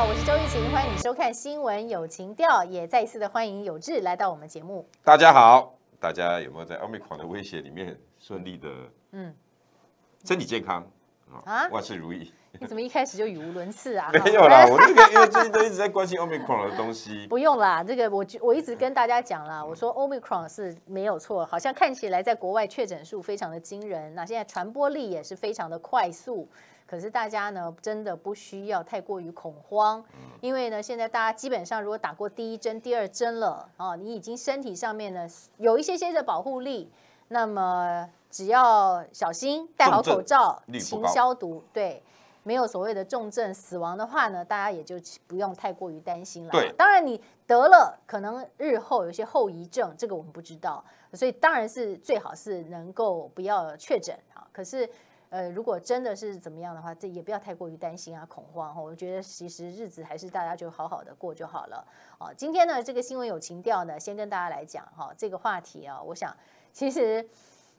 好，我是周玉琴，欢迎你收看新闻有情调，也再一次的欢迎有志来到我们节目。大家好，大家有没有在奥密克戎的威胁里面顺利的？嗯，身体健康啊，万事如意。你怎么一开始就语无伦次啊？没有啦，我这个因为最近都一直在关心 Omicron 的东西。不用啦，这个我我一直跟大家讲啦，我说 Omicron 是没有错，好像看起来在国外确诊数非常的惊人，那现在传播力也是非常的快速。可是大家呢，真的不需要太过于恐慌，因为呢，现在大家基本上如果打过第一针、第二针了啊，你已经身体上面呢有一些些的保护力，那么只要小心戴好口罩、勤消毒，对，没有所谓的重症死亡的话呢，大家也就不用太过于担心了。对，当然你得了，可能日后有些后遗症，这个我们不知道，所以当然是最好是能够不要确诊啊。可是。呃，如果真的是怎么样的话，这也不要太过于担心啊，恐慌哈。我觉得其实日子还是大家就好好的过就好了。哦，今天呢，这个新闻有情调呢，先跟大家来讲哈，这个话题啊，我想其实，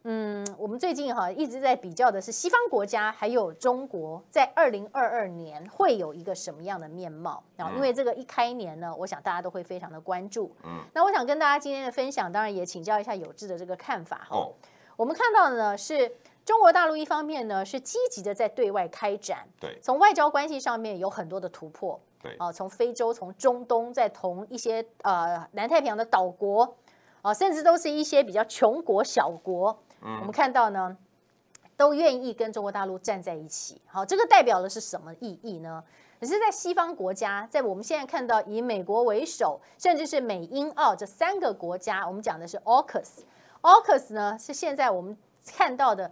嗯，我们最近哈一直在比较的是西方国家还有中国在二零二二年会有一个什么样的面貌啊？因为这个一开年呢，我想大家都会非常的关注。嗯，那我想跟大家今天的分享，当然也请教一下有志的这个看法哈。哦，我们看到的呢是。中国大陆一方面呢是积极的在对外开展，对，从外交关系上面有很多的突破，对，啊，从非洲、从中东，在同一些呃南太平洋的岛国，啊，甚至都是一些比较穷国小国，嗯，我们看到呢，都愿意跟中国大陆站在一起，好，这个代表的是什么意义呢？只是在西方国家，在我们现在看到以美国为首，甚至是美英澳这三个国家，我们讲的是 AUKUS，AUKUS 呢是现在我们看到的。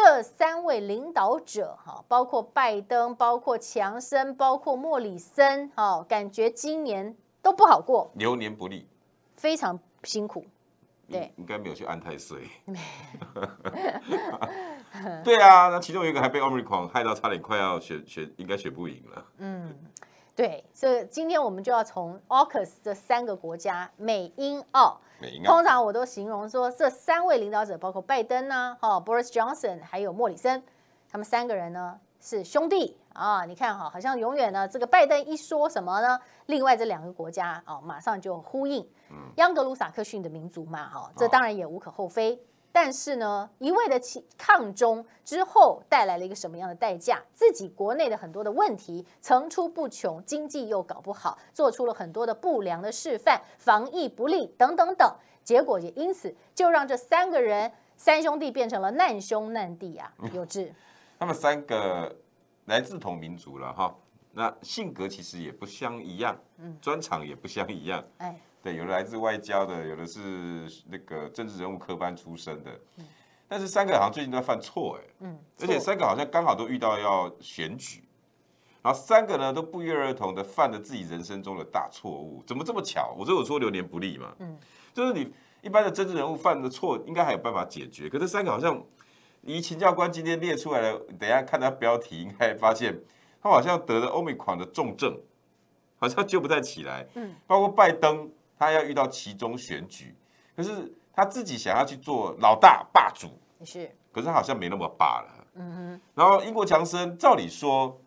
这三位领导者哈，包括拜登，包括强森，包括莫里森，哈，感觉今年都不好过，流年不利，非常辛苦，对，应该没有去安太岁。对啊，那其中一个还被奥密狂害到，差点快要选选，应该选不赢了，嗯。对，所以今天我们就要从 AUKUS 这三个国家，美、英、澳，通常我都形容说，这三位领导者，包括拜登呢，哈，Boris Johnson，还有莫里森，他们三个人呢是兄弟啊。你看哈，好像永远呢，这个拜登一说什么呢，另外这两个国家哦，马上就呼应。嗯，盎格鲁撒克逊的民族嘛，哈，这当然也无可厚非。但是呢，一味的抗中之后，带来了一个什么样的代价？自己国内的很多的问题层出不穷，经济又搞不好，做出了很多的不良的示范，防疫不力等等等，结果也因此就让这三个人三兄弟变成了难兄难弟啊！有志，他们三个来自同民族了哈，那性格其实也不相一样，嗯，专长也不相一样，哎。对，有的来自外交的，有的是那个政治人物科班出身的。嗯。但是三个好像最近都在犯错，哎。嗯。而且三个好像刚好都遇到要选举，然后三个呢都不约而同的犯了自己人生中的大错误。怎么这么巧？我这有说流年不利嘛。嗯。就是你一般的政治人物犯的错应该还有办法解决，可这三个好像，你秦教官今天列出来了，等一下看他标题应该发现他好像得了欧美款的重症，好像救不太起来。嗯。包括拜登。他要遇到其中选举，可是他自己想要去做老大霸主，是，可是他好像没那么霸了。嗯哼。然后英国强森，照理说，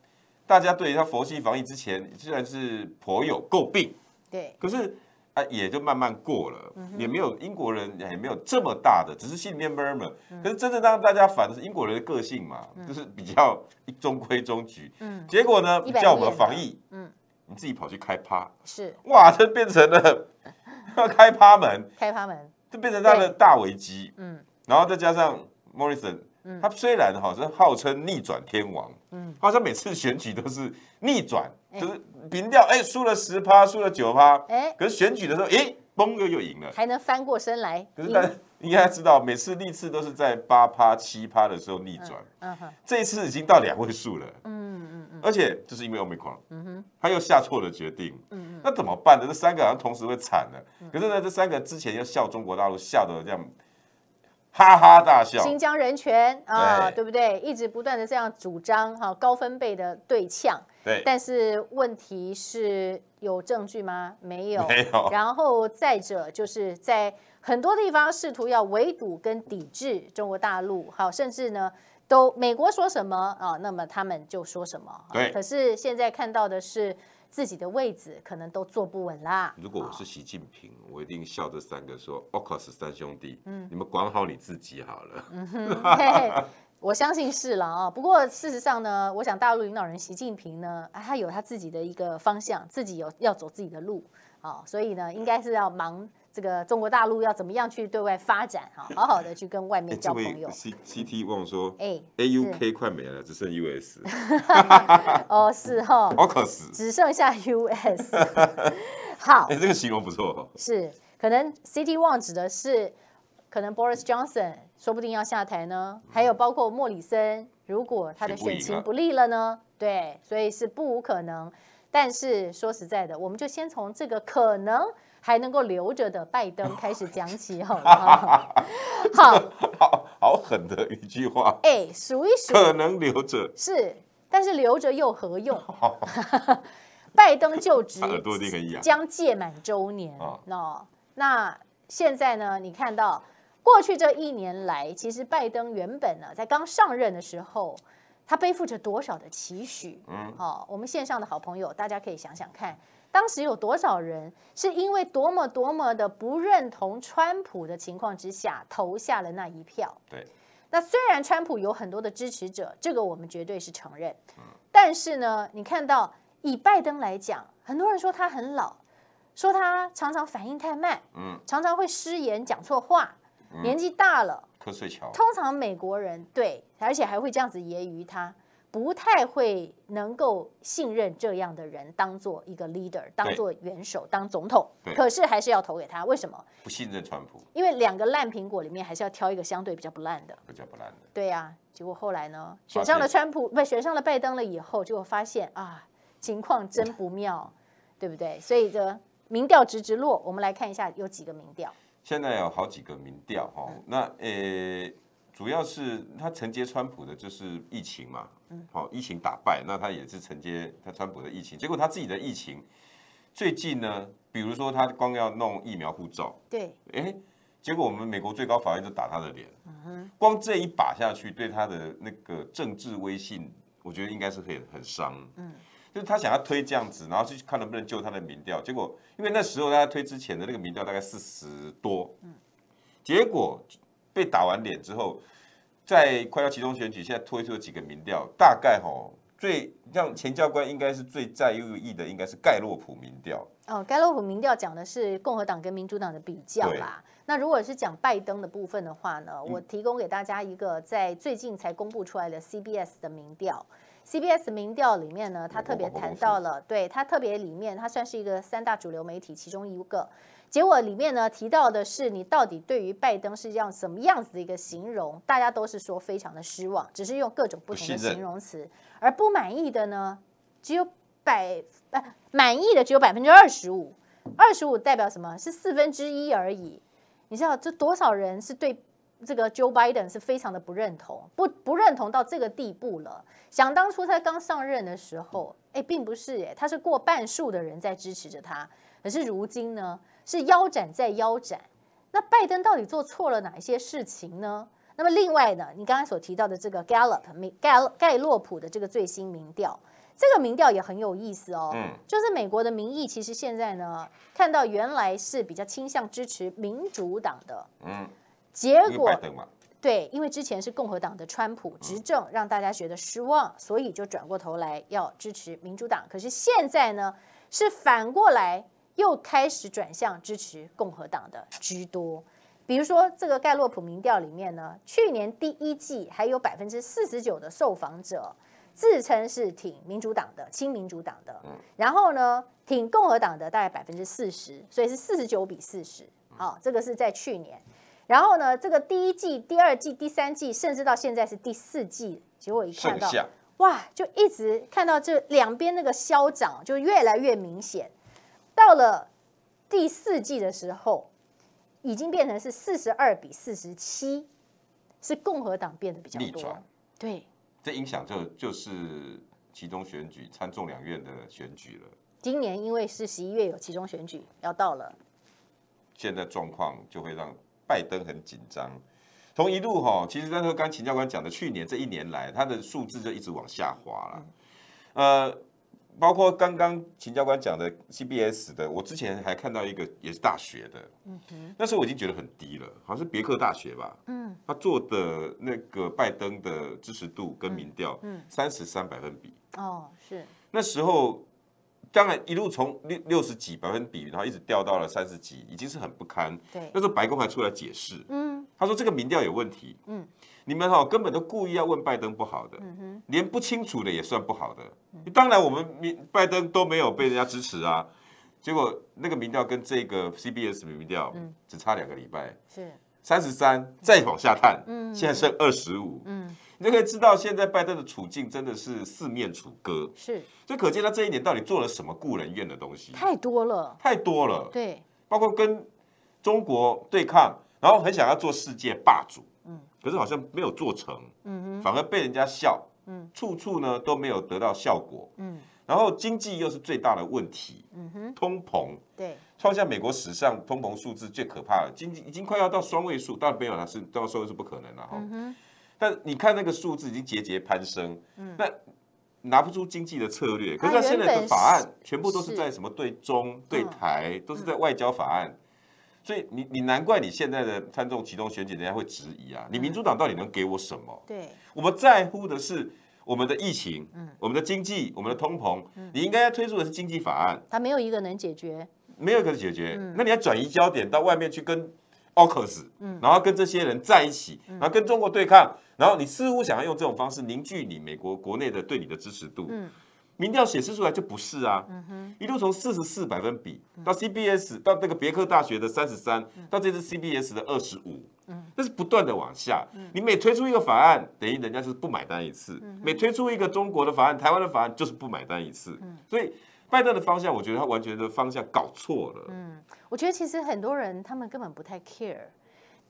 大家对他佛系防疫之前，虽然是颇有诟病，对，可是啊，也就慢慢过了，也没有英国人也没有这么大的，只是心里面 murmur。可是真正让大家烦的是英国人的个性嘛，就是比较中规中矩。嗯。结果呢，叫我们防疫，嗯，你自己跑去开趴，是，哇，这变成了。开趴门，开趴门，就变成他的大危机。嗯，然后再加上 Morrison，嗯，他虽然好是号称逆转天王，嗯，好像每次选举都是逆转，就是平掉，哎输了十趴，输了九趴，哎，可是选举的时候，哎，嘣又又赢了，还能翻过身来。应该知道，每次历次都是在八趴、七趴的时候逆转，这一次已经到两位数了。嗯嗯嗯，而且就是因为欧美狂，他又下错了决定。嗯那怎么办呢？这三个好像同时会惨了。可是呢，这三个之前又笑中国大陆笑的这样哈哈大笑，新疆人权啊，对不对？一直不断的这样主张哈，高分贝的对呛。对，但是问题是有证据吗？没有，没有。然后再者就是在很多地方试图要围堵跟抵制中国大陆，好，甚至呢都美国说什么啊，那么他们就说什么。对，可是现在看到的是自己的位置可能都坐不稳啦。如果我是习近平，我一定笑这三个说 o c u s 三兄弟，嗯，你们管好你自己好了。”我相信是了啊，不过事实上呢，我想大陆领导人习近平呢，他有他自己的一个方向，自己有要走自己的路啊，所以呢，应该是要忙这个中国大陆要怎么样去对外发展哈，好好的去跟外面交朋友。C C T 望说，哎，A U K 快没了，只剩 U S。哦，是哈。好可惜。只剩下 U S。好，哎，这个形容不错哦。是，可能 C T One 指的是。可能 Boris Johnson 说不定要下台呢，还有包括莫里森，如果他的选情不利了呢，对，所以是不无可能。但是说实在的，我们就先从这个可能还能够留着的拜登开始讲起，好，好，好好狠的一句话。哎，数一数，可能留着是，但是留着又何用？拜登就职将届满周年，哦、那现在呢？你看到。过去这一年来，其实拜登原本呢，在刚上任的时候，他背负着多少的期许？嗯，好，我们线上的好朋友，大家可以想想看，当时有多少人是因为多么多么的不认同川普的情况之下投下了那一票？对。那虽然川普有很多的支持者，这个我们绝对是承认。嗯。但是呢，你看到以拜登来讲，很多人说他很老，说他常常反应太慢，嗯，常常会失言讲错话。年纪大了，瞌睡桥。通常美国人对，而且还会这样子揶揄他，不太会能够信任这样的人当做一个 leader，当做元首，当总统。可是还是要投给他，为什么？不信任川普。因为两个烂苹果里面，还是要挑一个相对比较不烂的。比较不烂的。对呀，结果后来呢，选上了川普，不，选上了拜登了以后，就发现啊，情况真不妙，对不对？所以这民调直直落。我们来看一下有几个民调。现在有好几个民调哈，那呃，主要是他承接川普的就是疫情嘛，嗯，好，疫情打败，那他也是承接他川普的疫情，结果他自己的疫情最近呢，比如说他光要弄疫苗护照，对，哎，结果我们美国最高法院就打他的脸，光这一把下去，对他的那个政治威信，我觉得应该是很很伤，嗯。就是他想要推这样子，然后去看能不能救他的民调。结果，因为那时候他推之前的那个民调大概四十多，结果被打完脸之后，在快要集中选举，现在推出几个民调，大概哈最让钱教官应该是最在意的，应该是盖洛普民调。哦，盖洛普民调讲的是共和党跟民主党的比较吧？那如果是讲拜登的部分的话呢，我提供给大家一个在最近才公布出来的 CBS 的民调。CBS 民调里面呢，他特别谈到了，对他特别里面，他算是一个三大主流媒体其中一个。结果里面呢提到的是，你到底对于拜登是这样什么样子的一个形容？大家都是说非常的失望，只是用各种不同的形容词。而不满意的呢，只有百呃满意的只有百分之二十五，二十五代表什么？是四分之一而已。你知道这多少人是对？这个 Joe Biden 是非常的不认同，不不认同到这个地步了。想当初他刚上任的时候，哎，并不是哎，他是过半数的人在支持着他。可是如今呢，是腰斩在腰斩。那拜登到底做错了哪一些事情呢？那么另外呢，你刚刚所提到的这个 Gallup 盖盖洛普的这个最新民调，这个民调也很有意思哦。嗯，就是美国的民意其实现在呢，看到原来是比较倾向支持民主党的。嗯。结果，对，因为之前是共和党的川普执政，让大家觉得失望，所以就转过头来要支持民主党。可是现在呢，是反过来又开始转向支持共和党的居多。比如说这个盖洛普民调里面呢，去年第一季还有百分之四十九的受访者自称是挺民主党的、亲民主党的，然后呢，挺共和党的大概百分之四十，所以是四十九比四十。好，这个是在去年。然后呢，这个第一季、第二季、第三季，甚至到现在是第四季，结果一看到哇，就一直看到这两边那个消长就越来越明显。到了第四季的时候，已经变成是四十二比四十七，是共和党变得比较多。逆对，这影响就就是其中选举参众两院的选举了。今年因为是十一月有其中选举要到了，现在状况就会让。拜登很紧张，从一路哈，其实时候刚秦教官讲的，去年这一年来，他的数字就一直往下滑了。呃，包括刚刚秦教官讲的 CBS 的，我之前还看到一个也是大学的，嗯哼，那时候我已经觉得很低了，好像是别克大学吧，嗯，他做的那个拜登的支持度跟民调，嗯，三十三百分比，哦，是那时候。当然，一路从六六十几百分比，然后一直掉到了三十几，已经是很不堪。对，那时候白宫还出来解释，嗯，他说这个民调有问题，嗯，你们哈根本都故意要问拜登不好的，连不清楚的也算不好的。当然，我们民拜登都没有被人家支持啊，结果那个民调跟这个 CBS 民调只差两个礼拜。是。三十三，再往下探，嗯，现在剩二十五，嗯，你就可以知道现在拜登的处境真的是四面楚歌，是，就可见他这一年到底做了什么故人怨的东西，太多了，太多了，对，包括跟中国对抗，然后很想要做世界霸主，嗯，可是好像没有做成，嗯哼，反而被人家笑，嗯，处处呢都没有得到效果，嗯。然后经济又是最大的问题，嗯哼，通膨，对，创下美国史上通膨数字最可怕的，经济已经快要到双位数，然没有了是到时候是不可能了哈，但你看那个数字已经节节攀升，那拿不出经济的策略，可是他现在的法案全部都是在什么对中对台，都是在外交法案，所以你你难怪你现在的参众启动选举，人家会质疑啊，你民主党到底能给我什么？对，我们在乎的是。我们的疫情，我们的经济，我们的通膨，你应该要推出的是经济法案。它没有一个能解决，没有一个解决。那你要转移焦点到外面去，跟 Oculus，然后跟这些人在一起，然后跟中国对抗，然后你似乎想要用这种方式凝聚你美国国内的对你的支持度。民调显示出来就不是啊，一路从四十四百分比到 CBS 到那个别克大学的三十三，到这次 CBS 的二十五，那是不断的往下。你每推出一个法案，等于人家是不买单一次；每推出一个中国的法案、台湾的法案，就是不买单一次。所以拜登的方向，我觉得他完全的方向搞错了。嗯，我觉得其实很多人他们根本不太 care。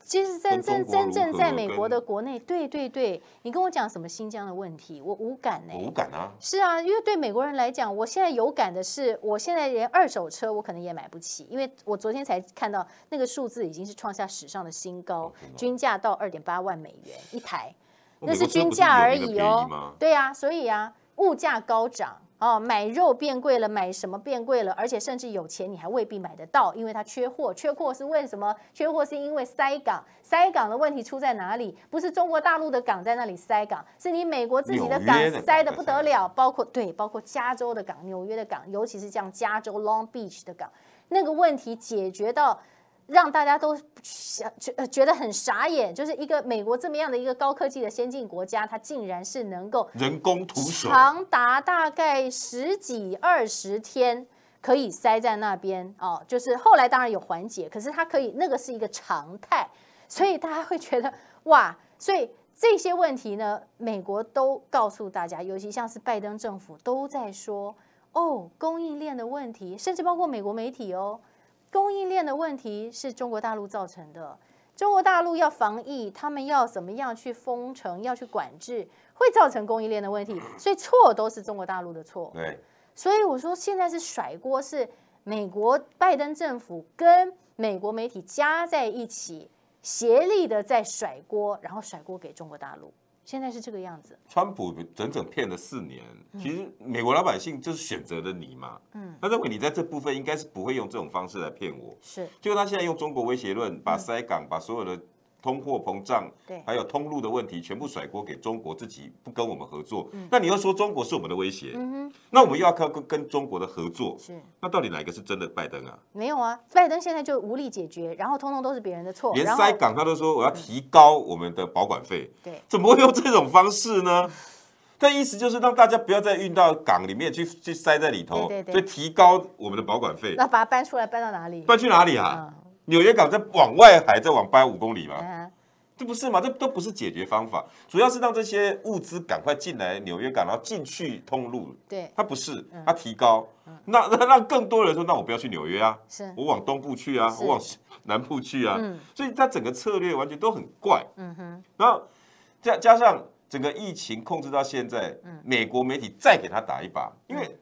其实真正真正在美国的国内，对对对，你跟我讲什么新疆的问题，我无感呢。无感啊！是啊，因为对美国人来讲，我现在有感的是，我现在连二手车我可能也买不起，因为我昨天才看到那个数字已经是创下史上的新高，均价到二点八万美元一台，那是均价而已哦。对啊，所以啊，物价高涨。哦，买肉变贵了，买什么变贵了？而且甚至有钱你还未必买得到，因为它缺货。缺货是为什么？缺货是因为塞港，塞港的问题出在哪里？不是中国大陆的港在那里塞港，是你美国自己的港塞的不得了。包括对，包括加州的港、纽约的港，尤其是像加州 Long Beach 的港，那个问题解决到。让大家都觉觉得很傻眼，就是一个美国这么样的一个高科技的先进国家，它竟然是能够人工土水长达大概十几二十天可以塞在那边哦，就是后来当然有缓解，可是它可以那个是一个常态，所以大家会觉得哇，所以这些问题呢，美国都告诉大家，尤其像是拜登政府都在说哦，供应链的问题，甚至包括美国媒体哦。供应链的问题是中国大陆造成的。中国大陆要防疫，他们要怎么样去封城、要去管制，会造成供应链的问题。所以错都是中国大陆的错。对，所以我说现在是甩锅，是美国拜登政府跟美国媒体加在一起协力的在甩锅，然后甩锅给中国大陆。现在是这个样子，川普整整骗了四年，其实美国老百姓就是选择了你嘛，嗯，他认为你在这部分应该是不会用这种方式来骗我，是，就他现在用中国威胁论，把塞港，把所有的。通货膨胀，还有通路的问题，全部甩锅给中国自己，不跟我们合作。那你又说中国是我们的威胁，那我们要靠跟跟中国的合作。是，那到底哪一个是真的？拜登啊？没有啊，拜登现在就无力解决，然后通通都是别人的错。连塞港他都说我要提高我们的保管费，对，怎么会用这种方式呢？他意思就是让大家不要再运到港里面去，去塞在里头，所以提高我们的保管费。那把它搬出来，搬到哪里？搬去哪里啊？纽约港在往外，还在往搬五公里嘛？这不是嘛？这都不是解决方法，主要是让这些物资赶快进来纽约港，然后进去通路。对，它不是，它提高，那让让更多人说，那我不要去纽约啊，是我往东部去啊，我往南部去啊。所以它整个策略完全都很怪。嗯哼，然后加加上整个疫情控制到现在，美国媒体再给他打一把，因为。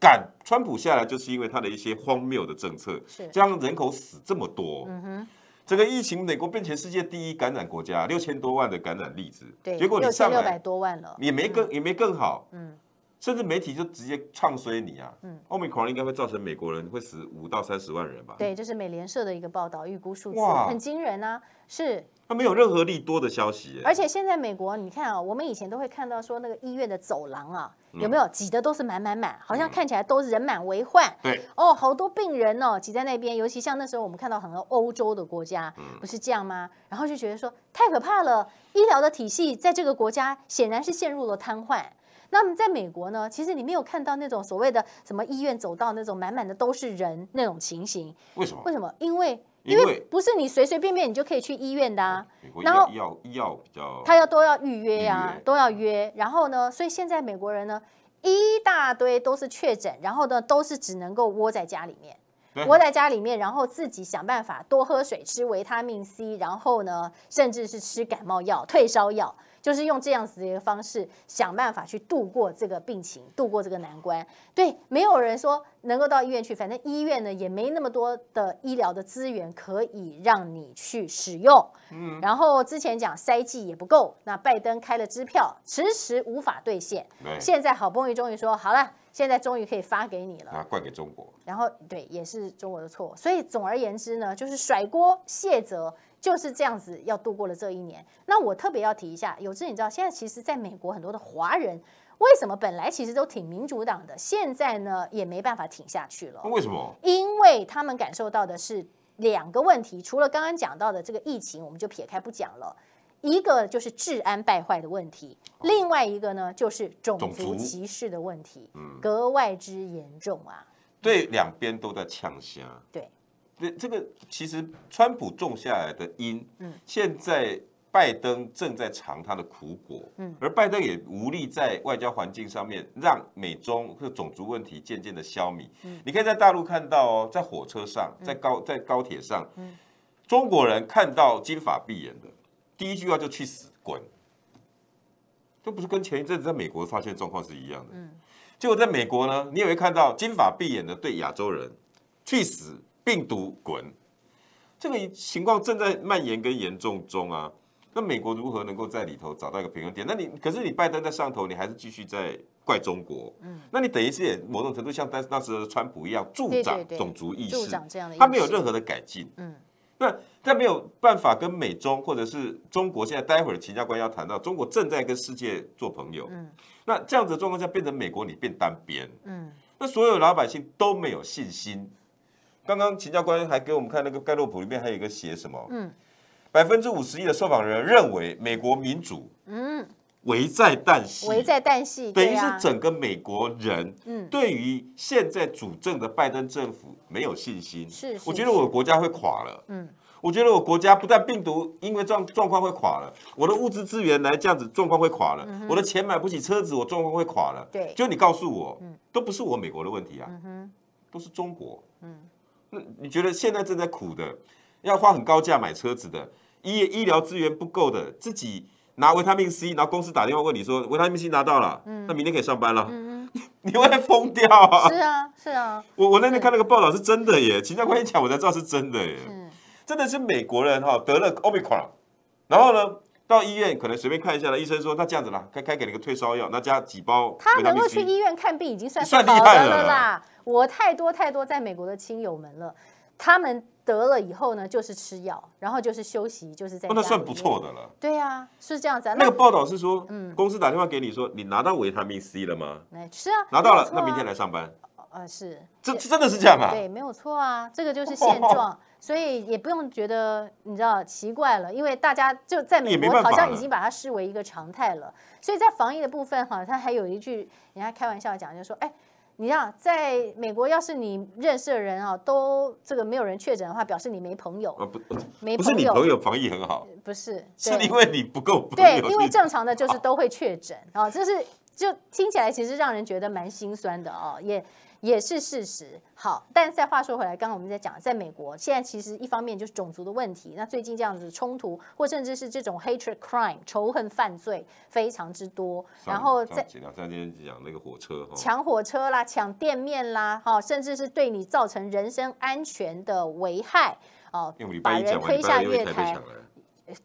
赶川普下来，就是因为他的一些荒谬的政策，将人口死这么多。嗯哼，这个疫情美国变成世界第一感染国家，六千多万的感染例子，对，结果你上来六百多万了，也没更也没更好。嗯，甚至媒体就直接唱衰你啊。嗯，欧美狂戎应该会造成美国人会死五到三十万人吧？对，这是美联社的一个报道，预估数字很惊人啊，是。他没有任何利多的消息，而且现在美国，你看啊，我们以前都会看到说那个医院的走廊啊，有没有挤的都是满满满，好像看起来都是人满为患。对，哦，好多病人哦，挤在那边，尤其像那时候我们看到很多欧洲的国家，不是这样吗？然后就觉得说太可怕了，医疗的体系在这个国家显然是陷入了瘫痪。那么在美国呢，其实你没有看到那种所谓的什么医院走道那种满满的都是人那种情形，为什么？为什么？因为。因为不是你随随便便你就可以去医院的，啊。然后药药比较，他要都要预约啊，都要约。然后呢，所以现在美国人呢一大堆都是确诊，然后呢都是只能够窝在家里面，窝在家里面，然后自己想办法多喝水、吃维他命 C，然后呢甚至是吃感冒药、退烧药。就是用这样子的一个方式，想办法去度过这个病情，度过这个难关。对，没有人说能够到医院去，反正医院呢也没那么多的医疗的资源可以让你去使用。嗯，然后之前讲塞剂也不够，那拜登开了支票，迟迟无法兑现。现在好不容易终于说好了，现在终于可以发给你了。那怪给中国，然后对，也是中国的错所以总而言之呢，就是甩锅卸责。就是这样子要度过了这一年。那我特别要提一下，有志，你知道现在其实，在美国很多的华人，为什么本来其实都挺民主党的，现在呢也没办法挺下去了？为什么？因为他们感受到的是两个问题，除了刚刚讲到的这个疫情，我们就撇开不讲了。一个就是治安败坏的问题，另外一个呢就是种族歧视的问题，格外之严重啊。对，两边都在呛虾。对。对这个，其实川普种下来的因，嗯，现在拜登正在尝他的苦果，嗯，而拜登也无力在外交环境上面让美中这种族问题渐渐的消弭。嗯，你可以在大陆看到哦，在火车上，在高在高铁上，嗯，中国人看到金发碧眼的，第一句话就去死滚，这不是跟前一阵子在美国发现状况是一样的，嗯，结果在美国呢，你也会看到金发碧眼的对亚洲人去死。病毒滚！这个情况正在蔓延跟严重中啊。那美国如何能够在里头找到一个平衡点？那你可是你拜登在上头，你还是继续在怪中国。嗯，那你等于是也某种程度像当时那时候川普一样助长种族意识，这样的他没有任何的改进。嗯，那但没有办法跟美中或者是中国。现在待会儿秦家官要谈到中国正在跟世界做朋友。嗯，那这样的状况下变成美国，你变单边。嗯，那所有老百姓都没有信心。刚刚秦教官还给我们看那个盖洛普里面还有一个写什么？嗯，百分之五十一的受访人认为美国民主，嗯，危在旦夕。危在旦夕，等于是整个美国人，嗯，对于现在主政的拜登政府没有信心。是，我觉得我国家会垮了。嗯，我觉得我国家不但病毒因为状状况会垮了，我的物资资源来这样子状况会垮了，我的钱买不起车子，我状况会垮了。对，就你告诉我，都不是我美国的问题啊，都是中国，嗯。那你觉得现在正在苦的，要花很高价买车子的，医医疗资源不够的，自己拿维他命 C，然后公司打电话问你说维他命 C 拿到了，嗯，那明天可以上班了，嗯，你会疯掉啊？是啊，是啊，我我那天看那个报道是真的耶，请教授也讲，我才知道是真的耶，真的是美国人哈得了 Omicron，然后呢？到医院可能随便看一下了，医生说那这样子啦，开开给了个退烧药，那加几包他能够去医院看病已经算算厉害了啦。我太多太多在美国的亲友们了，他们得了以后呢，就是吃药，然后就是休息，就是在。那算不错的了。对呀，是这样子。那个报道是说，嗯，公司打电话给你说，你拿到维他命 C 了吗？没吃啊。拿到了，那明天来上班。呃，是。这真的是这样啊？对，没有错啊，这个就是 现状。所以也不用觉得你知道奇怪了，因为大家就在美国好像已经把它视为一个常态了。所以在防疫的部分哈，他还有一句，人家开玩笑讲，就说哎，你道在美国，要是你认识的人啊都这个没有人确诊的话，表示你没朋友。啊不没不是你朋友防疫很好，不是，是因为你不够。对，因为正常的就是都会确诊啊，就是就听起来其实让人觉得蛮心酸的哦，也。也是事实。好，但再话说回来，刚刚我们在讲，在美国现在其实一方面就是种族的问题。那最近这样子冲突，或甚至是这种 hatred crime 仇恨犯罪非常之多。然后在两三天讲那个火车，抢火车啦，抢店面啦，哈，甚至是对你造成人身安全的危害哦，把人推下月台。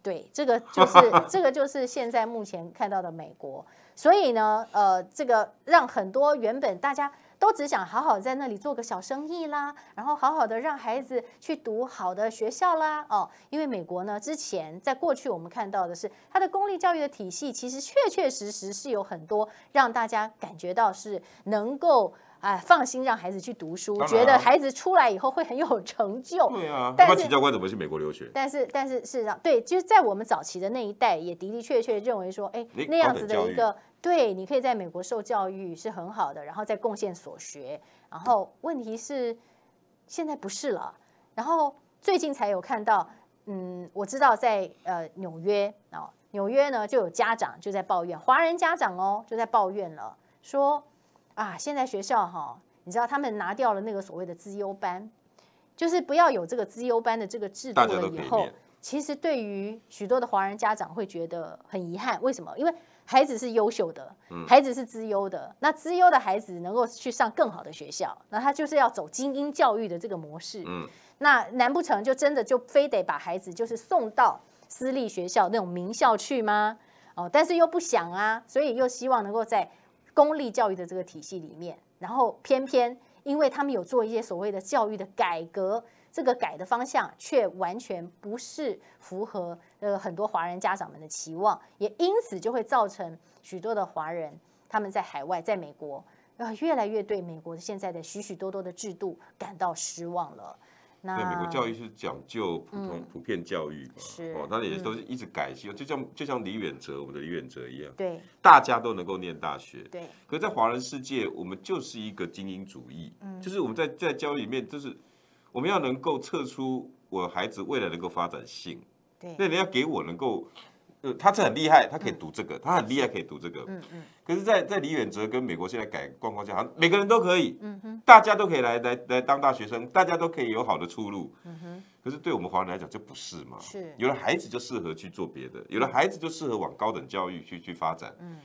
对，这个就是 这个就是现在目前看到的美国。所以呢，呃，这个让很多原本大家。都只想好好在那里做个小生意啦，然后好好的让孩子去读好的学校啦，哦，因为美国呢，之前在过去我们看到的是，它的公立教育的体系其实确确实实是有很多让大家感觉到是能够啊放心让孩子去读书，觉得孩子出来以后会很有成就。对啊，但齐教官怎么去美国留学？但是但是事实上，对，就是在我们早期的那一代也的的确确认为说，哎，那样子的一个。对你可以在美国受教育是很好的，然后再贡献所学。然后问题是现在不是了。然后最近才有看到，嗯，我知道在呃纽约啊，纽约呢就有家长就在抱怨，华人家长哦就在抱怨了，说啊现在学校哈，你知道他们拿掉了那个所谓的资优班，就是不要有这个资优班的这个制度了以后，其实对于许多的华人家长会觉得很遗憾。为什么？因为孩子是优秀的，孩子是资优的，那资优的孩子能够去上更好的学校，那他就是要走精英教育的这个模式。那难不成就真的就非得把孩子就是送到私立学校那种名校去吗？哦，但是又不想啊，所以又希望能够在公立教育的这个体系里面，然后偏偏因为他们有做一些所谓的教育的改革。这个改的方向却完全不是符合呃很多华人家长们的期望，也因此就会造成许多的华人他们在海外，在美国啊越来越对美国现在的许许多多的制度感到失望了。那美国教育是讲究普通普遍教育，是哦，那也都是一直改进，就像就像李远哲，我们的李远哲一样，对，大家都能够念大学，对。可在华人世界，我们就是一个精英主义，嗯，就是我们在在教育里面就是。我们要能够测出我孩子未来能够发展性，对，那人家给我能够，呃，他是很厉害，他可以读这个，他很厉害可以读这个，嗯嗯。可是，在在李远哲跟美国现在改状光下，每个人都可以，嗯哼，大家都可以来来来当大学生，大家都可以有好的出路，嗯哼。可是对我们华人来讲就不是嘛，是，有了孩子就适合去做别的，有了孩子就适合往高等教育去去发展，嗯。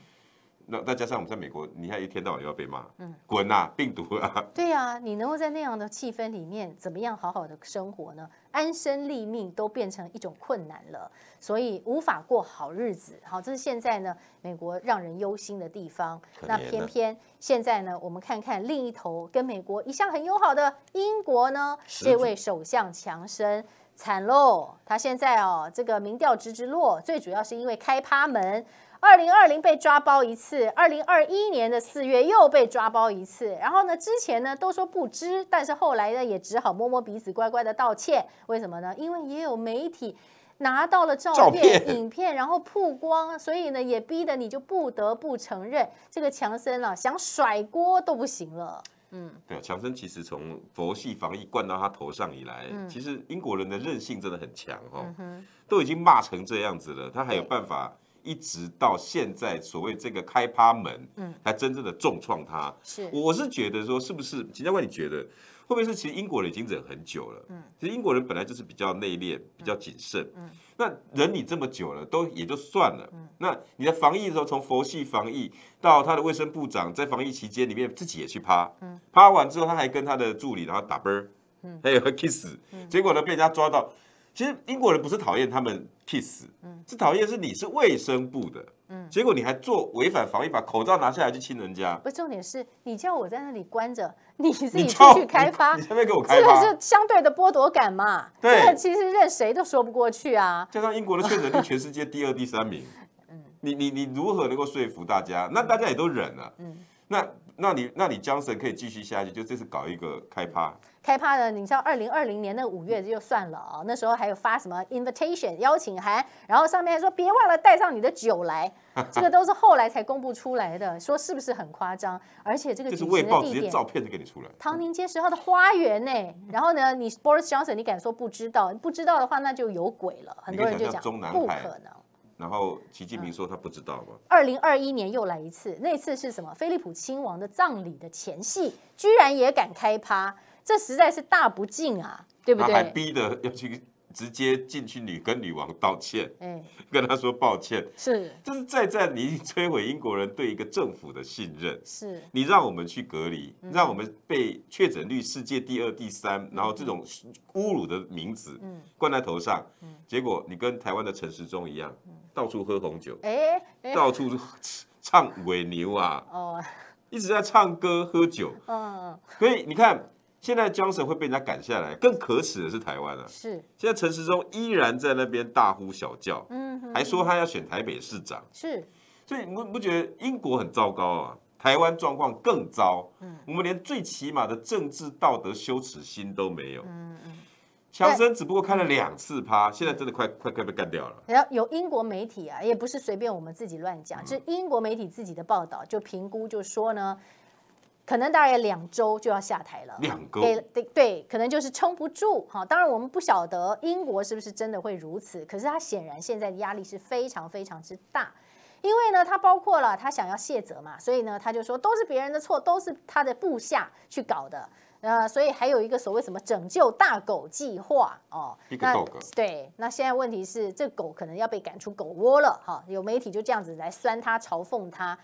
那再加上我们在美国，你看一天到晚又要被骂，嗯，滚呐，病毒啊！对呀，你能够在那样的气氛里面怎么样好好的生活呢？安身立命都变成一种困难了，所以无法过好日子。好，这是现在呢美国让人忧心的地方。那偏偏现在呢，我们看看另一头跟美国一向很友好的英国呢，这位首相强生惨喽，他现在哦这个民调直直落，最主要是因为开趴门。二零二零被抓包一次，二零二一年的四月又被抓包一次。然后呢，之前呢都说不知，但是后来呢也只好摸摸鼻子，乖乖的道歉。为什么呢？因为也有媒体拿到了照片、影片，然后曝光，所以呢也逼得你就不得不承认，这个强森啊想甩锅都不行了。嗯，对强森其实从佛系防疫灌到他头上以来，其实英国人的韧性真的很强哈，都已经骂成这样子了，他还有办法。一直到现在，所谓这个开趴门，嗯，才真正的重创他。是，我是觉得说，是不是？秦教官，你觉得会不会是？其实英国人已经忍很久了。嗯，其实英国人本来就是比较内敛、比较谨慎。嗯，那忍你这么久了，都也就算了。嗯，那你的防疫的时候，从佛系防疫到他的卫生部长在防疫期间里面自己也去趴，嗯，趴完之后他还跟他的助理然后打啵儿，嗯，还有 kiss，结果呢被人家抓到。其实英国人不是讨厌他们 kiss，嗯，是讨厌是你是卫生部的，嗯，结果你还做违反防疫，把口罩拿下来去亲人家。不重点是你叫我在那里关着，你自己出去开发，前面给我开。这个是相对的剥夺感嘛？对，其实任谁都说不过去啊。加上英国的确诊率全世界第二、第三名，嗯，你你你如何能够说服大家？那大家也都忍了，嗯，那。那你那你江神可以继续下去，就这次搞一个开趴。开趴的，你知道二零二零年那五月就算了啊，那时候还有发什么 invitation 邀请函，然后上面还说别忘了带上你的酒来，这个都是后来才公布出来的，说是不是很夸张？而且这个就是卫报地点照片就给你出来，唐宁街十号的花园呢？然后呢，你 Boris Johnson，你敢说不知道？不知道的话，那就有鬼了。很多人就讲不可能。然后习近平说他不知道吧？二零二一年又来一次，那次是什么？菲利普亲王的葬礼的前戏，居然也敢开趴，这实在是大不敬啊，对不对？还逼的要去。直接进去女跟女王道歉，嗯，跟她说抱歉，是，就是再在你摧毁英国人对一个政府的信任，是你让我们去隔离，让我们被确诊率世界第二、第三，然后这种侮辱的名字，嗯，冠在头上，结果你跟台湾的陈时中一样，到处喝红酒，哎，到处 唱尾牛啊，哦，一直在唱歌喝酒，嗯，所以你看。现在江省会被人家赶下来，更可耻的是台湾啊！是，现在陈时中依然在那边大呼小叫，嗯，还说他要选台北市长，是，所以我们不觉得英国很糟糕啊，台湾状况更糟，嗯，我们连最起码的政治道德羞耻心都没有，嗯嗯，强省只不过开了两次趴，现在真的快快快被干掉了。然后有英国媒体啊，也不是随便我们自己乱讲，就英国媒体自己的报道就评估就说呢。可能大概两周就要下台了，两给对对，可能就是撑不住哈。当然我们不晓得英国是不是真的会如此，可是他显然现在的压力是非常非常之大，因为呢，他包括了他想要卸责嘛，所以呢，他就说都是别人的错，都是他的部下去搞的。呃，所以还有一个所谓什么拯救大狗计划哦那对，那现在问题是这狗可能要被赶出狗窝了哈。有媒体就这样子来酸他嘲讽他。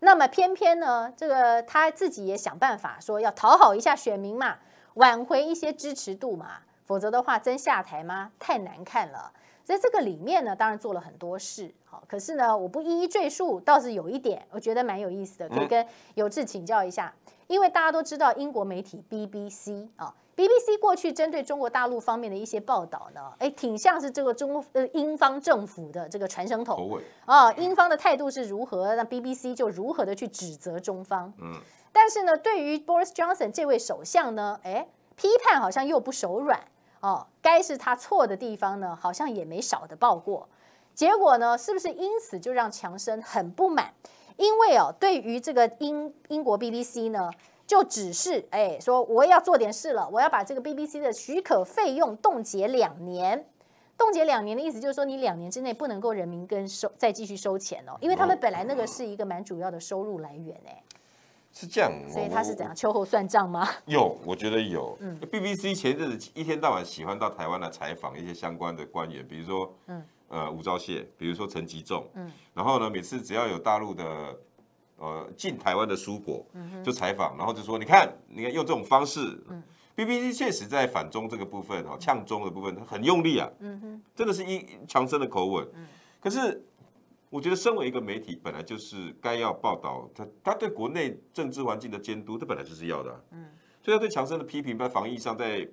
那么偏偏呢，这个他自己也想办法说要讨好一下选民嘛，挽回一些支持度嘛，否则的话真下台吗？太难看了。在这个里面呢，当然做了很多事，好，可是呢，我不一一赘述。倒是有一点，我觉得蛮有意思的，可以跟有志请教一下。因为大家都知道英国媒体 BBC 啊。BBC 过去针对中国大陆方面的一些报道呢，哎，挺像是这个中呃英方政府的这个传声筒啊，英方的态度是如何，那 BBC 就如何的去指责中方。嗯，但是呢，对于 Boris Johnson 这位首相呢，哎，批判好像又不手软哦，该是他错的地方呢，好像也没少的报过。结果呢，是不是因此就让强生很不满？因为哦，对于这个英英国 BBC 呢。就只是哎，说我要做点事了，我要把这个 BBC 的许可费用冻结两年。冻结两年的意思就是说，你两年之内不能够人民跟收再继续收钱哦，因为他们本来那个是一个蛮主要的收入来源哎。是这样，所以他是怎样秋后算账吗？有，我觉得有。嗯，BBC 前阵子一天到晚喜欢到台湾来采访一些相关的官员，比如说，嗯，呃，吴钊燮，比如说陈吉仲，嗯，然后呢，每次只要有大陆的。呃，进台湾的蔬果就采访，然后就说：“你看，你看，用这种方式，BBC 确实在反中这个部分啊，呛中的部分他很用力啊，嗯哼，真的是一强生的口吻。可是，我觉得身为一个媒体，本来就是该要报道他，他对国内政治环境的监督，他本来就是要的，嗯，所以他对强生的批评在防疫上在。”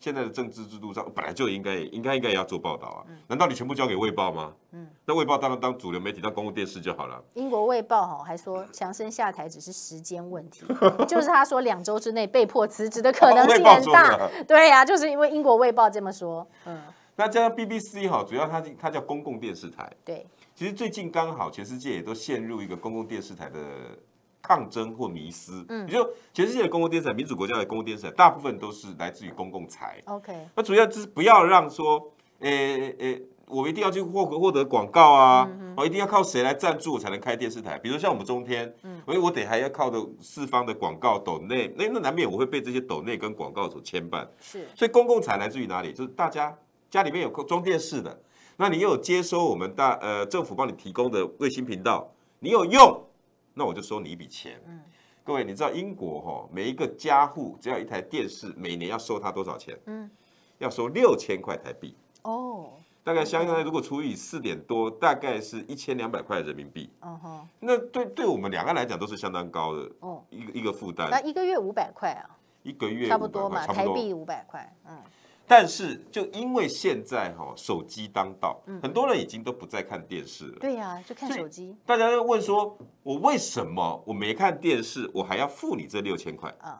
现在的政治制度上本来就应该应该应该也要做报道啊，难道你全部交给《卫报》吗？嗯，那《卫报》当然当主流媒体、当公共电视就好了。英国《卫报》哈还说，强生下台只是时间问题，就是他说两周之内被迫辞职的可能性很大。对呀，就是因为英国《卫报》这么说。嗯，那加上 BBC 哈，主要它它叫公共电视台。对，其实最近刚好全世界也都陷入一个公共电视台的。抗争或迷失，嗯，也就全世界的公共电视、民主国家的公共电视，大部分都是来自于公共财。OK，那主要就是不要让说，诶诶，我们一定要去获获得广告啊，哦，一定要靠谁来赞助才能开电视台。比如像我们中天，嗯，所以我得还要靠的四方的广告斗内，那那难免我会被这些斗内跟广告所牵绊。是，所以公共财来自于哪里？就是大家家里面有装电视的，那你又有接收我们大呃政府帮你提供的卫星频道，你有用。那我就收你一笔钱。嗯，各位，你知道英国哈，每一个家户只要一台电视，每年要收他多少钱？嗯，要收六千块台币。哦，大概相当于如果除以四点多，大概是一千两百块人民币。哦、那对对我们两个来讲都是相当高的。哦，一个一个负担。那一个月五百块啊？一个月差不多嘛，台币五百块。嗯。但是，就因为现在哈，手机当道，很多人已经都不再看电视了。对呀，就看手机。大家要问说，我为什么我没看电视，我还要付你这六千块？嗯，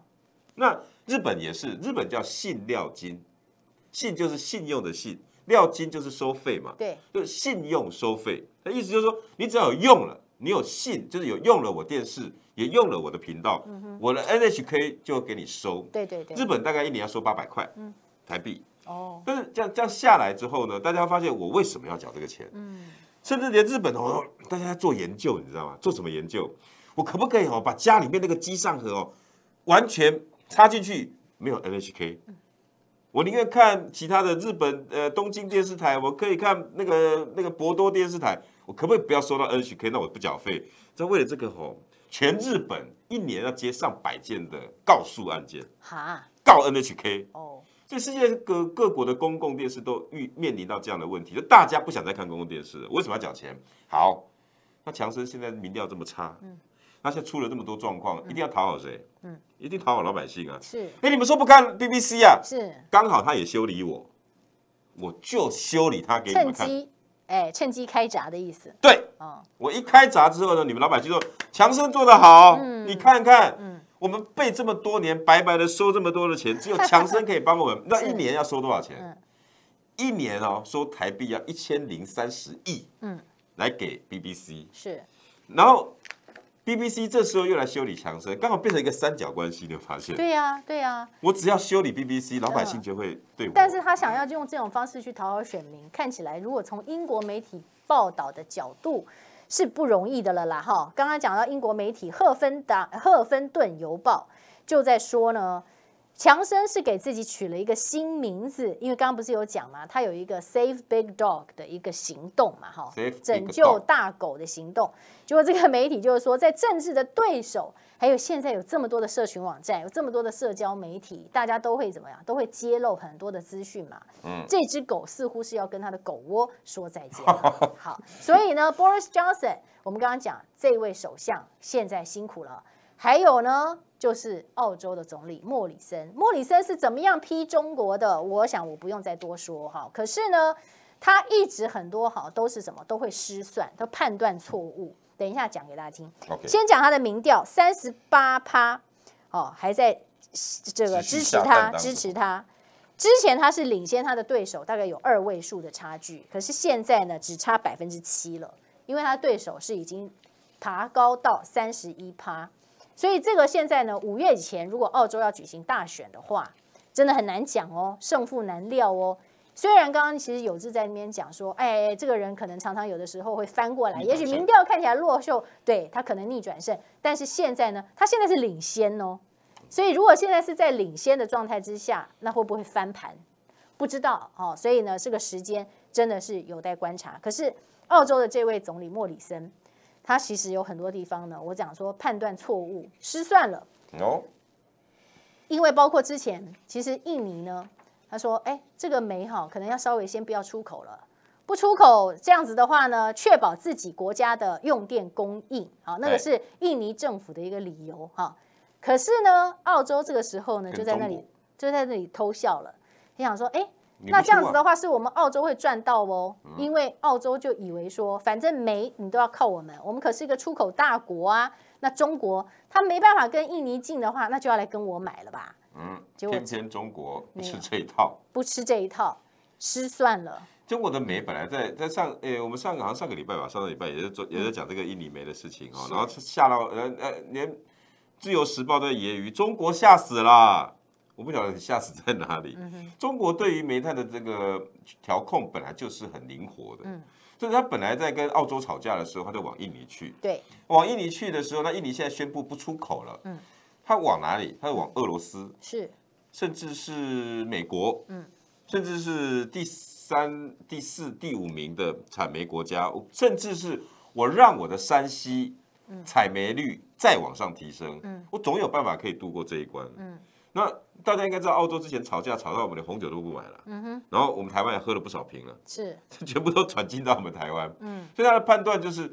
那日本也是，日本叫信料金，信就是信用的信，料金就是收费嘛。对，就是信用收费。那意思就是说，你只要有用了，你有信，就是有用了我电视，也用了我的频道，我的 NHK 就给你收。对对对。日本大概一年要收八百块。嗯。台币哦，但是这样这样下来之后呢，大家发现我为什么要缴这个钱？嗯，甚至连日本哦，大家在做研究，你知道吗？做什么研究？我可不可以哦把家里面那个机上盒哦，完全插进去，没有 NHK，我宁愿看其他的日本呃东京电视台，我可以看那个那个博多电视台，我可不可以不要收到 NHK？那我不缴费。这为了这个哦，全日本一年要接上百件的告诉案件，哈，告 NHK 哦。这世界各各国的公共电视都遇面临到这样的问题，就大家不想再看公共电视了。为什么要缴钱？好，那强生现在民调这么差，嗯，那现在出了这么多状况，一定要讨好谁？嗯，一定讨好老百姓啊。是。哎，你们说不看 BBC 啊？是。刚好他也修理我，我就修理他，给你们看。哎，趁机开闸的意思。对。哦。我一开闸之后呢，你们老百姓说强生做的好，嗯，你看看，嗯。我们背这么多年，白白的收这么多的钱，只有强生可以帮我们。那 一年要收多少钱？一年哦，收台币要一千零三十亿。嗯，来给 BBC 是，然后 BBC 这时候又来修理强生，刚好变成一个三角关系有发现。对呀，对呀，我只要修理 BBC，老百姓就会对我。但是他想要用这种方式去讨好选民，看起来如果从英国媒体报道的角度。是不容易的了啦，哈！刚刚讲到英国媒体《赫芬达》《赫芬顿邮报》就在说呢。强生是给自己取了一个新名字，因为刚刚不是有讲吗？他有一个 Save Big Dog 的一个行动嘛，哈，拯救大狗的行动。结果这个媒体就是说，在政治的对手，还有现在有这么多的社群网站，有这么多的社交媒体，大家都会怎么样？都会揭露很多的资讯嘛。嗯，这只狗似乎是要跟他的狗窝说再见。好，所以呢，Boris Johnson，我们刚刚讲这位首相现在辛苦了。还有呢，就是澳洲的总理莫里森，莫里森是怎么样批中国的？我想我不用再多说哈。可是呢，他一直很多哈都是什么都会失算，他判断错误。等一下讲给大家听。先讲他的民调，三十八趴哦，还在这个支持他支持他。之前他是领先他的对手大概有二位数的差距，可是现在呢，只差百分之七了，因为他对手是已经爬高到三十一趴。所以这个现在呢，五月以前如果澳洲要举行大选的话，真的很难讲哦，胜负难料哦。虽然刚刚其实有志在那边讲说，哎，这个人可能常常有的时候会翻过来，也许民调看起来落秀，对他可能逆转胜。但是现在呢，他现在是领先哦，所以如果现在是在领先的状态之下，那会不会翻盘？不知道哦。所以呢，这个时间真的是有待观察。可是澳洲的这位总理莫里森。他其实有很多地方呢，我讲说判断错误、失算了。哦，因为包括之前，其实印尼呢，他说：“哎，这个煤哈，可能要稍微先不要出口了，不出口这样子的话呢，确保自己国家的用电供应。”啊，那个是印尼政府的一个理由哈。可是呢，澳洲这个时候呢，就在那里就在那里偷笑了，你想说：“哎。”那这样子的话，是我们澳洲会赚到哦，因为澳洲就以为说，反正煤你都要靠我们，我们可是一个出口大国啊。那中国，他没办法跟印尼进的话，那就要来跟我买了吧。嗯，结果偏偏中国吃这一套，不吃这一套，吃算了。中国的煤本来在在上，哎，我们上个好像上个礼拜吧，上个礼拜也在做，也在讲这个印尼煤的事情哦，然后下到呃呃，连《自由时报》的揶揄中国吓死了。我不晓得你吓死在哪里。中国对于煤炭的这个调控本来就是很灵活的，所以他本来在跟澳洲吵架的时候，他就往印尼去。对，往印尼去的时候，那印尼现在宣布不出口了。嗯，他往哪里？他往俄罗斯，是，甚至是美国，嗯，甚至是第三、第四、第五名的产煤国家，甚至是我让我的山西采煤率再往上提升，嗯，我总有办法可以度过这一关，嗯。那大家应该知道，澳洲之前吵架吵到我们连红酒都不买了。嗯哼。然后我们台湾也喝了不少瓶了。是。全部都转进到我们台湾。嗯。所以他的判断就是，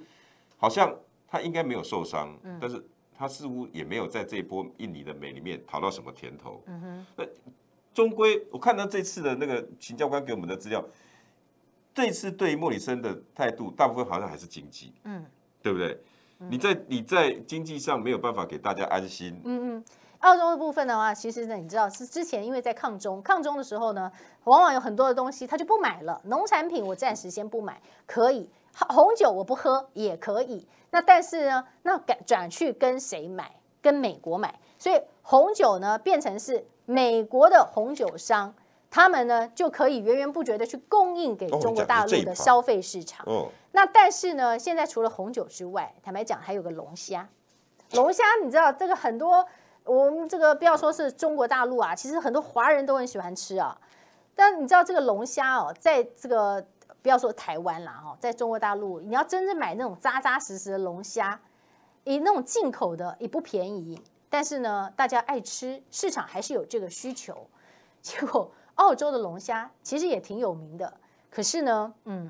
好像他应该没有受伤，嗯。但是他似乎也没有在这一波印尼的美里面讨到什么甜头。嗯哼。那终归我看到这次的那个秦教官给我们的资料，这次对莫里森的态度，大部分好像还是经济。嗯。对不对？你在你在经济上没有办法给大家安心。嗯嗯。澳洲的部分的话，其实呢，你知道是之前因为在抗中抗中的时候呢，往往有很多的东西他就不买了，农产品我暂时先不买可以，红酒我不喝也可以。那但是呢，那转去跟谁买？跟美国买。所以红酒呢变成是美国的红酒商，他们呢就可以源源不绝的去供应给中国大陆的消费市场。那但是呢，现在除了红酒之外，坦白讲还有个龙虾，龙虾你知道这个很多。我们这个不要说是中国大陆啊，其实很多华人都很喜欢吃啊。但你知道这个龙虾哦，在这个不要说台湾了哈，在中国大陆，你要真正买那种扎扎实实的龙虾，以那种进口的也不便宜。但是呢，大家爱吃，市场还是有这个需求。结果澳洲的龙虾其实也挺有名的，可是呢，嗯，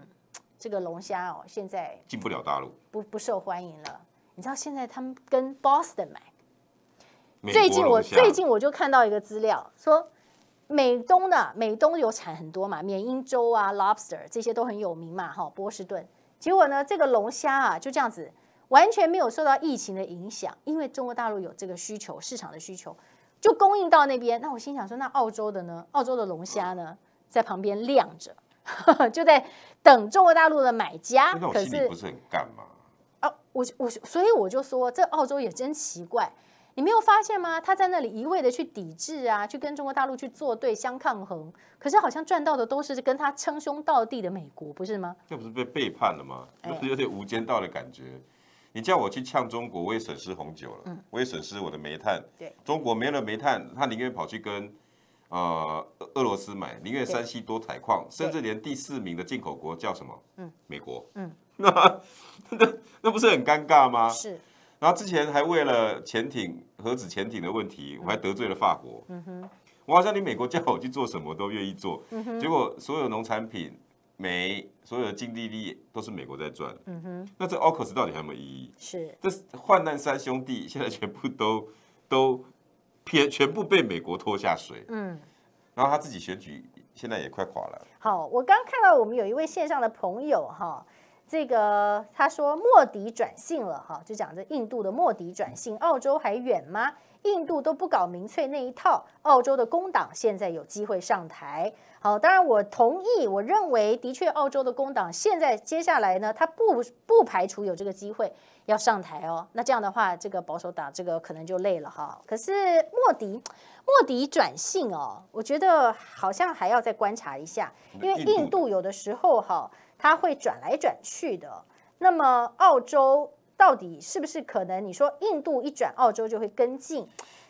这个龙虾哦，现在进不了大陆，不不受欢迎了。你知道现在他们跟 Boston 买。最近我最近我就看到一个资料说，美东的美东有产很多嘛，缅因州啊，lobster 这些都很有名嘛，哈，波士顿。结果呢，这个龙虾啊，就这样子完全没有受到疫情的影响，因为中国大陆有这个需求，市场的需求就供应到那边。那我心想说，那澳洲的呢？澳洲的龙虾呢，在旁边晾着，就在等中国大陆的买家。可是不是很干嘛？啊，我我所以我就说，这澳洲也真奇怪。你没有发现吗？他在那里一味的去抵制啊，去跟中国大陆去作对、相抗衡，可是好像赚到的都是跟他称兄道弟的美国，不是吗？这不是被背叛了吗？就是有点无间道的感觉。你叫我去呛中国，我也损失红酒了，嗯，我也损失我的煤炭。对，中国没了煤炭，他宁愿跑去跟呃俄罗斯买，宁愿山西多采矿，甚至连第四名的进口国叫什么？嗯，美国。嗯，那那那不是很尴尬吗？是。然后之前还为了潜艇核子潜艇的问题，我还得罪了法国。我好像你美国叫我去做什么都愿意做，结果所有农产品、煤、所有的净利力都是美国在赚。那这 Oculus 到底还有没有意义？是，这患难三兄弟现在全部都都撇，全部被美国拖下水。嗯，然后他自己选举现在也快垮了。好，我刚看到我们有一位线上的朋友哈。这个他说莫迪转性了哈，就讲这印度的莫迪转性，澳洲还远吗？印度都不搞民粹那一套，澳洲的工党现在有机会上台。好，当然我同意，我认为的确澳洲的工党现在接下来呢，他不不排除有这个机会要上台哦。那这样的话，这个保守党这个可能就累了哈。可是莫迪莫迪转性哦，我觉得好像还要再观察一下，因为印度有的时候哈。它会转来转去的。那么，澳洲到底是不是可能？你说印度一转，澳洲就会跟进？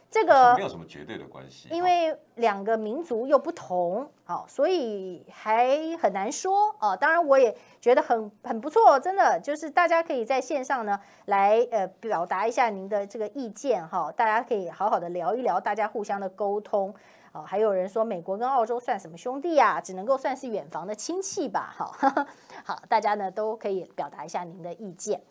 这个没有什么绝对的关系，因为两个民族又不同，好，所以还很难说啊。当然，我也觉得很很不错，真的，就是大家可以在线上呢来呃表达一下您的这个意见哈。大家可以好好的聊一聊，大家互相的沟通。哦，还有人说美国跟澳洲算什么兄弟啊？只能够算是远房的亲戚吧。好，好，大家呢都可以表达一下您的意见。